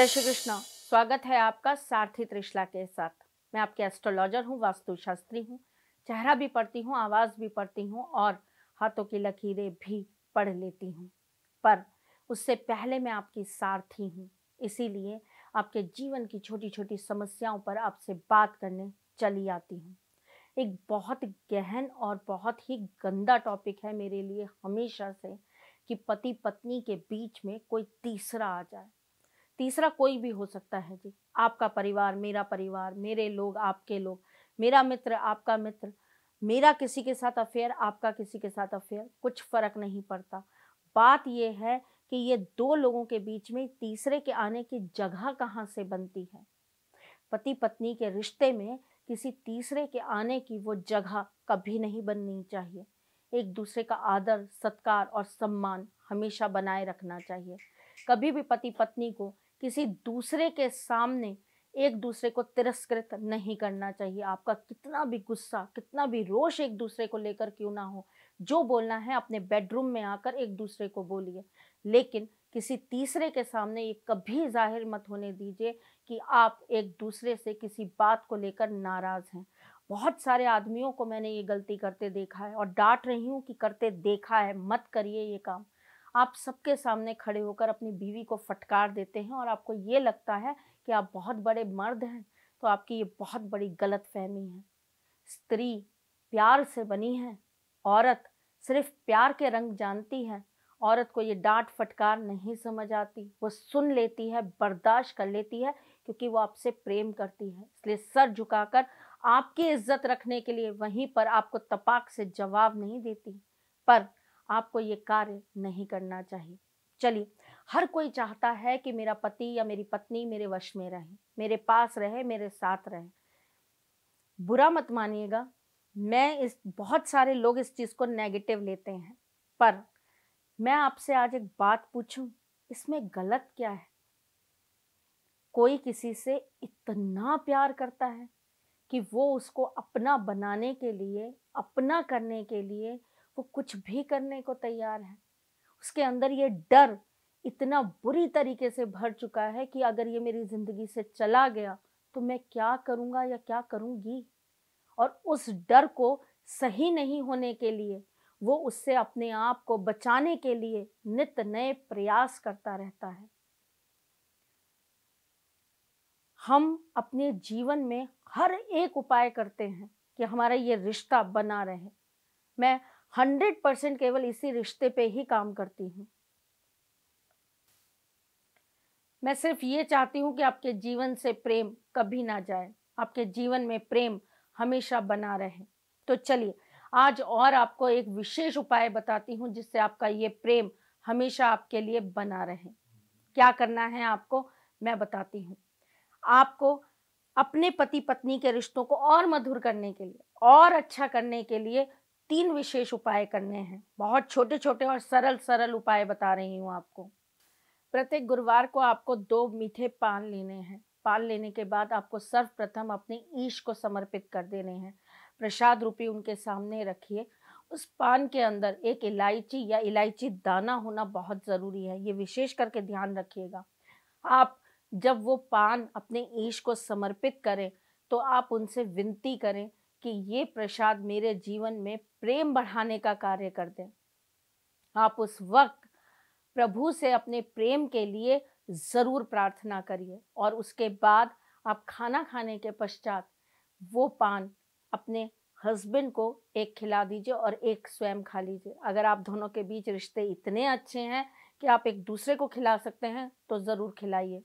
जय श्री कृष्ण स्वागत है आपका सारथी त्रिशला के साथ मैं आपके एस्ट्रोलॉजर हूँ वास्तु शास्त्री हूँ चेहरा भी पढ़ती हूँ आवाज़ भी पढ़ती हूँ और हाथों की लकीरें भी पढ़ लेती हूँ पर उससे पहले मैं आपकी सारथी हूँ इसीलिए आपके जीवन की छोटी छोटी समस्याओं पर आपसे बात करने चली आती हूँ एक बहुत गहन और बहुत ही गंदा टॉपिक है मेरे लिए हमेशा से कि पति पत्नी के बीच में कोई तीसरा आ जाए तीसरा कोई भी हो सकता है जी आपका परिवार मेरा परिवार मेरे लोग आपके लोग मेरा मित्र आपका मित्र मेरा किसी के साथ अफेयर आपका किसी के साथ अफेयर कुछ फ़र्क नहीं पड़ता बात यह है कि ये दो लोगों के बीच में तीसरे के आने की जगह कहाँ से बनती है पति पत्नी के रिश्ते में किसी तीसरे के आने की वो जगह कभी नहीं बननी चाहिए एक दूसरे का आदर सत्कार और सम्मान हमेशा बनाए रखना चाहिए कभी भी पति पत्नी को किसी दूसरे के सामने एक दूसरे को तिरस्कृत नहीं करना चाहिए आपका कितना भी गुस्सा कितना भी रोष एक दूसरे को लेकर क्यों ना हो जो बोलना है अपने बेडरूम में आकर एक दूसरे को बोलिए लेकिन किसी तीसरे के सामने ये कभी जाहिर मत होने दीजिए कि आप एक दूसरे से किसी बात को लेकर नाराज़ हैं बहुत सारे आदमियों को मैंने ये गलती करते देखा है और डांट रही हूँ कि करते देखा है मत करिए ये काम आप सबके सामने खड़े होकर अपनी बीवी को फटकार देते हैं और आपको ये लगता है कि आप बहुत बड़े मर्द हैं तो आपकी ये बहुत बड़ी गलत फहमी है स्त्री प्यार से बनी है औरत सिर्फ प्यार के रंग जानती है औरत को ये डांट फटकार नहीं समझ आती वो सुन लेती है बर्दाश्त कर लेती है क्योंकि वो आपसे प्रेम करती है इसलिए सर झुकाकर आपकी इज्जत रखने के लिए वहीं पर आपको तपाक से जवाब नहीं देती पर आपको ये कार्य नहीं करना चाहिए चलिए हर कोई चाहता है कि मेरा पति या मेरी पत्नी मेरे वश में रहे मेरे पास रहे मेरे साथ रहे बुरा मत मानिएगा मैं इस बहुत सारे लोग इस चीज़ को नेगेटिव लेते हैं पर मैं आपसे आज एक बात पूछूं इसमें गलत क्या है कोई किसी से इतना प्यार करता है कि वो उसको अपना बनाने के लिए अपना करने के लिए वो कुछ भी करने को तैयार है उसके अंदर ये डर इतना बुरी तरीके से भर चुका है कि अगर ये मेरी ज़िंदगी से चला गया तो मैं क्या करूँगा या क्या करूँगी और उस डर को सही नहीं होने के लिए वो उससे अपने आप को बचाने के लिए नित नए प्रयास करता रहता है हम अपने जीवन में हर एक उपाय करते हैं कि हमारा ये रिश्ता बना रहे मैं हंड्रेड परसेंट केवल इसी रिश्ते पे ही काम करती हूँ मैं सिर्फ ये चाहती हूँ कि आपके जीवन से प्रेम कभी ना जाए आपके जीवन में प्रेम हमेशा बना रहे तो चलिए आज और आपको एक विशेष उपाय बताती हूँ जिससे आपका ये प्रेम हमेशा आपके लिए बना रहे क्या करना है आपको मैं बताती हूँ आपको अपने पति पत्नी के रिश्तों को और मधुर करने के लिए और अच्छा करने के लिए तीन विशेष उपाय करने हैं बहुत छोटे छोटे और सरल सरल उपाय बता रही हूँ आपको प्रत्येक गुरुवार को आपको दो मीठे पान लेने हैं पान लेने के बाद आपको सर्वप्रथम अपने ईश को समर्पित कर देने हैं प्रसाद रूपी उनके सामने रखिए उस पान के अंदर एक इलायची या इलायची दाना होना बहुत ज़रूरी है ये विशेष करके ध्यान रखिएगा आप जब वो पान अपने ईश को समर्पित करें तो आप उनसे विनती करें कि ये प्रसाद मेरे जीवन में प्रेम बढ़ाने का कार्य कर दे आप उस वक्त प्रभु से अपने प्रेम के लिए ज़रूर प्रार्थना करिए और उसके बाद आप खाना खाने के पश्चात वो पान अपने हस्बैंड को एक खिला दीजिए और एक स्वयं खा लीजिए अगर आप दोनों के बीच रिश्ते इतने अच्छे हैं कि आप एक दूसरे को खिला सकते हैं तो ज़रूर खिलाइए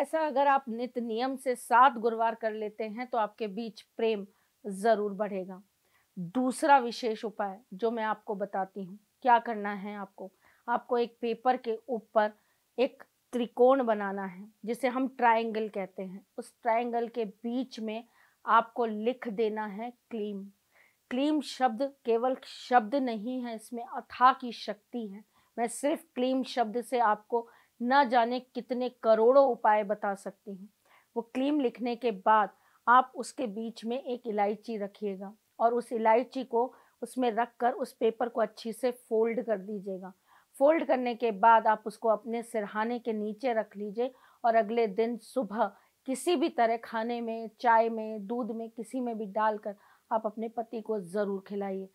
ऐसा अगर आप नित्य नियम से सात गुरुवार कर लेते हैं तो आपके बीच प्रेम ज़रूर बढ़ेगा दूसरा विशेष उपाय जो मैं आपको बताती हूँ क्या करना है आपको आपको एक पेपर के ऊपर एक त्रिकोण बनाना है जिसे हम ट्रायंगल कहते हैं उस ट्रायंगल के बीच में आपको लिख देना है क्लीम क्लीम शब्द केवल शब्द नहीं है इसमें अथा की शक्ति है मैं सिर्फ क्लीम शब्द से आपको न जाने कितने करोड़ों उपाय बता सकती हूँ वो क्लीम लिखने के बाद आप उसके बीच में एक इलायची रखिएगा और उस इलायची को उसमें रख कर उस पेपर को अच्छी से फोल्ड कर दीजिएगा फोल्ड करने के बाद आप उसको अपने सिरहाने के नीचे रख लीजिए और अगले दिन सुबह किसी भी तरह खाने में चाय में दूध में किसी में भी डालकर आप अपने पति को ज़रूर खिलाइए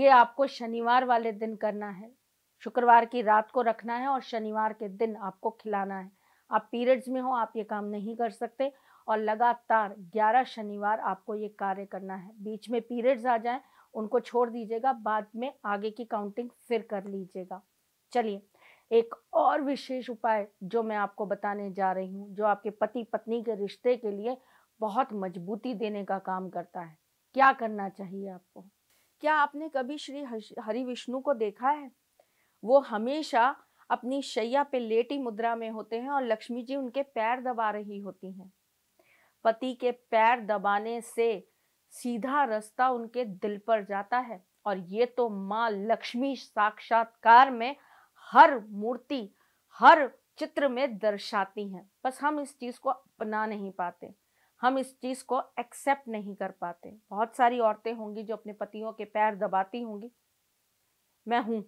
ये आपको शनिवार वाले दिन करना है शुक्रवार की रात को रखना है और शनिवार के दिन आपको खिलाना है आप पीरियड्स में हो आप ये काम नहीं कर सकते और लगातार 11 शनिवार आपको ये कार्य करना है बीच में पीरियड्स आ जाएं उनको छोड़ दीजिएगा बाद में आगे की काउंटिंग फिर कर लीजिएगा चलिए एक और विशेष उपाय जो मैं आपको बताने जा रही हूँ जो आपके पति पत्नी के रिश्ते के लिए बहुत मजबूती देने का काम करता है क्या करना चाहिए आपको क्या आपने कभी श्री हरि विष्णु को देखा है वो हमेशा अपनी शैया पे लेटी मुद्रा में होते हैं और लक्ष्मी जी उनके पैर दबा रही होती हैं पति के पैर दबाने से सीधा रास्ता उनके दिल पर जाता है और ये तो माँ लक्ष्मी साक्षात्कार में हर मूर्ति हर चित्र में दर्शाती हैं बस हम इस चीज़ को अपना नहीं पाते हम इस चीज़ को एक्सेप्ट नहीं कर पाते बहुत सारी औरतें होंगी जो अपने पतियों के पैर दबाती होंगी मैं हूँ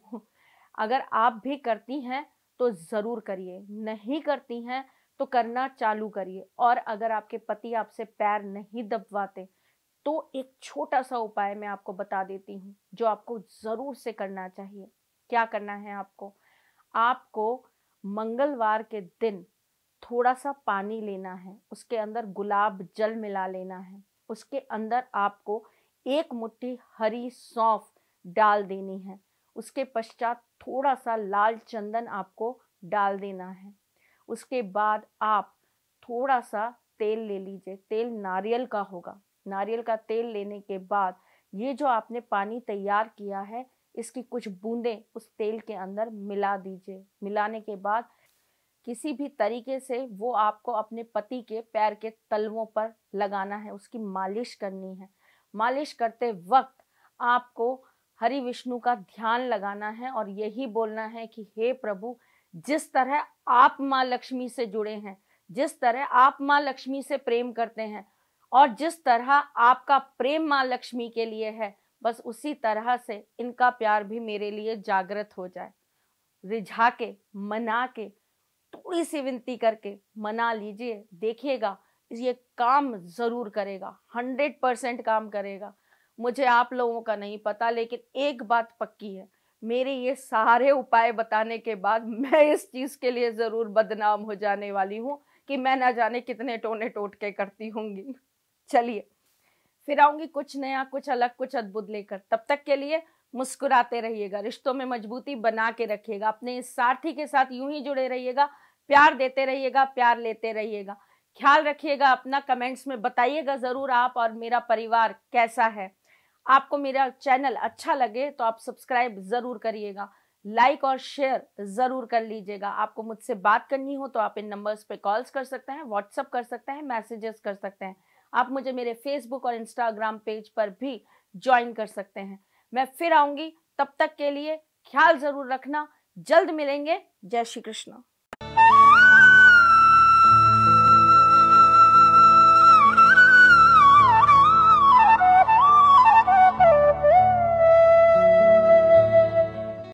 अगर आप भी करती हैं तो ज़रूर करिए नहीं करती हैं तो करना चालू करिए और अगर आपके पति आपसे पैर नहीं दबवाते तो एक छोटा सा उपाय मैं आपको बता देती हूँ जो आपको ज़रूर से करना चाहिए क्या करना है आपको आपको मंगलवार के दिन थोड़ा सा पानी लेना है उसके अंदर गुलाब जल मिला लेना है उसके अंदर आपको एक मुट्ठी हरी सौंफ डाल देनी है उसके पश्चात थोड़ा सा लाल चंदन आपको डाल देना है उसके बाद आप थोड़ा सा तेल ले लीजिए तेल नारियल का होगा नारियल का तेल लेने के बाद ये जो आपने पानी तैयार किया है इसकी कुछ बूंदें उस तेल के अंदर मिला दीजिए मिलाने के बाद किसी भी तरीके से वो आपको अपने पति के पैर के तलवों पर लगाना है उसकी मालिश करनी है मालिश करते वक्त आपको हरि विष्णु का ध्यान लगाना है और यही बोलना है कि हे प्रभु जिस तरह आप माँ लक्ष्मी से जुड़े हैं जिस तरह आप माँ लक्ष्मी से प्रेम करते हैं और जिस तरह आपका प्रेम माँ लक्ष्मी के लिए है बस उसी तरह से इनका प्यार भी मेरे लिए जागृत हो जाए रिझा के मना के थोड़ी सी विनती करके मना लीजिए देखिएगा ये काम जरूर करेगा हंड्रेड परसेंट काम करेगा मुझे आप लोगों का नहीं पता लेकिन एक बात पक्की है मेरे ये सारे उपाय बताने के बाद मैं इस चीज़ के लिए ज़रूर बदनाम हो जाने वाली हूँ कि मैं ना जाने कितने टोने टोट के करती होंगी चलिए फिर आऊँगी कुछ नया कुछ अलग कुछ अद्भुत लेकर तब तक के लिए मुस्कुराते रहिएगा रिश्तों में मजबूती बना के रखिएगा अपने इस सारथी के साथ यूं ही जुड़े रहिएगा प्यार देते रहिएगा प्यार लेते रहिएगा ख्याल रखिएगा अपना कमेंट्स में बताइएगा ज़रूर आप और मेरा परिवार कैसा है आपको मेरा चैनल अच्छा लगे तो आप सब्सक्राइब ज़रूर करिएगा लाइक और शेयर ज़रूर कर लीजिएगा आपको मुझसे बात करनी हो तो आप इन नंबर्स पे कॉल्स कर सकते हैं व्हाट्सअप कर सकते हैं मैसेजेस कर सकते हैं आप मुझे मेरे फेसबुक और इंस्टाग्राम पेज पर भी ज्वाइन कर सकते हैं मैं फिर आऊँगी तब तक के लिए ख्याल ज़रूर रखना जल्द मिलेंगे जय श्री कृष्ण